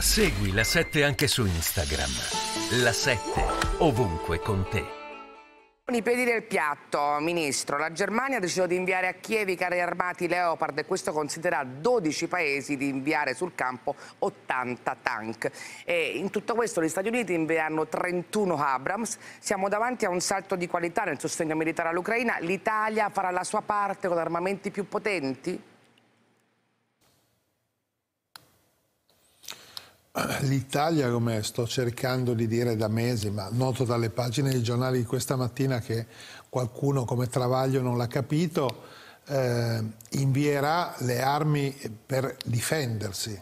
Segui la 7 anche su Instagram. La 7 ovunque con te. Con i piedi del piatto, Ministro, la Germania ha deciso di inviare a Kiev i carri armati Leopard e questo considera 12 paesi di inviare sul campo 80 tank. E in tutto questo gli Stati Uniti invieranno 31 Abrams. Siamo davanti a un salto di qualità nel sostegno militare all'Ucraina. L'Italia farà la sua parte con armamenti più potenti? L'Italia, come sto cercando di dire da mesi, ma noto dalle pagine dei giornali di questa mattina che qualcuno come Travaglio non l'ha capito, eh, invierà le armi per difendersi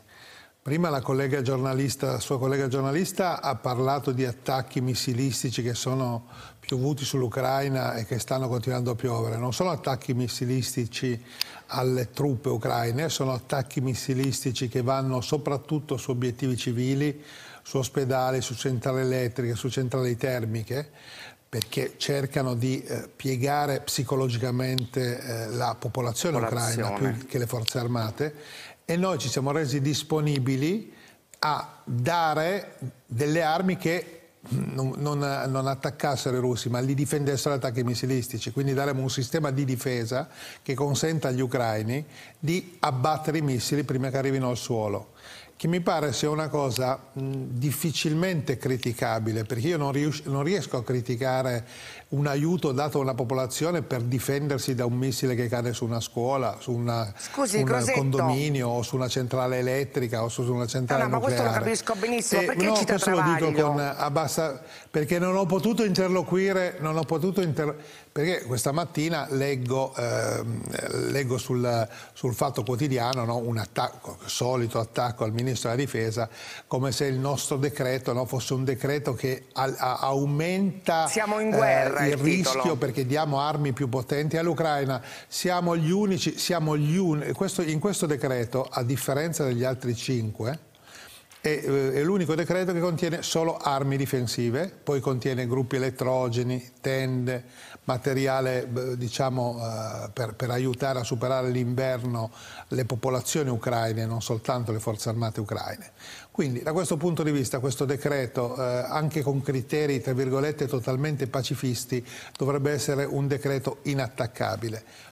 Prima la collega giornalista, sua collega giornalista ha parlato di attacchi missilistici che sono piovuti sull'Ucraina e che stanno continuando a piovere. Non sono attacchi missilistici alle truppe ucraine, sono attacchi missilistici che vanno soprattutto su obiettivi civili, su ospedali, su centrali elettriche, su centrali termiche perché cercano di eh, piegare psicologicamente eh, la popolazione, popolazione, ucraina più che le forze armate e noi ci siamo resi disponibili a dare delle armi che non, non, non, attaccassero i russi ma li difendessero da attacchi missilistici, quindi daremo un sistema di difesa che consenta agli ucraini di abbattere i missili prima che arrivino al suolo che mi pare sia una cosa mh, difficilmente criticabile, perché io non, non, riesco a criticare un aiuto dato a una popolazione per difendersi da un missile che cade su una scuola, su una, Scusi, un condominio o su una centrale elettrica o su una centrale eh, no, no, nucleare. Ma questo lo capisco benissimo, e, eh, perché no, cita questo Travaglio? lo dico con abbassa, perché non ho potuto interloquire, non ho potuto inter, perché questa mattina leggo, eh, leggo sul, sul, Fatto Quotidiano no, un attacco, solito attacco al ministro Ministro della Difesa, come se il nostro decreto no, fosse un decreto che a, a, aumenta guerra, eh, il, il rischio perché diamo armi più potenti all'Ucraina. Siamo gli unici, siamo gli un... questo, in questo decreto, a differenza degli altri cinque, eh, è, l'unico decreto che contiene solo armi difensive, poi contiene gruppi elettrogeni, tende, materiale eh, diciamo, eh, per, per, aiutare a superare l'inverno le popolazioni ucraine, non soltanto le forze armate ucraine. Quindi da questo punto di vista questo decreto, anche con criteri totalmente pacifisti, dovrebbe essere un decreto inattaccabile.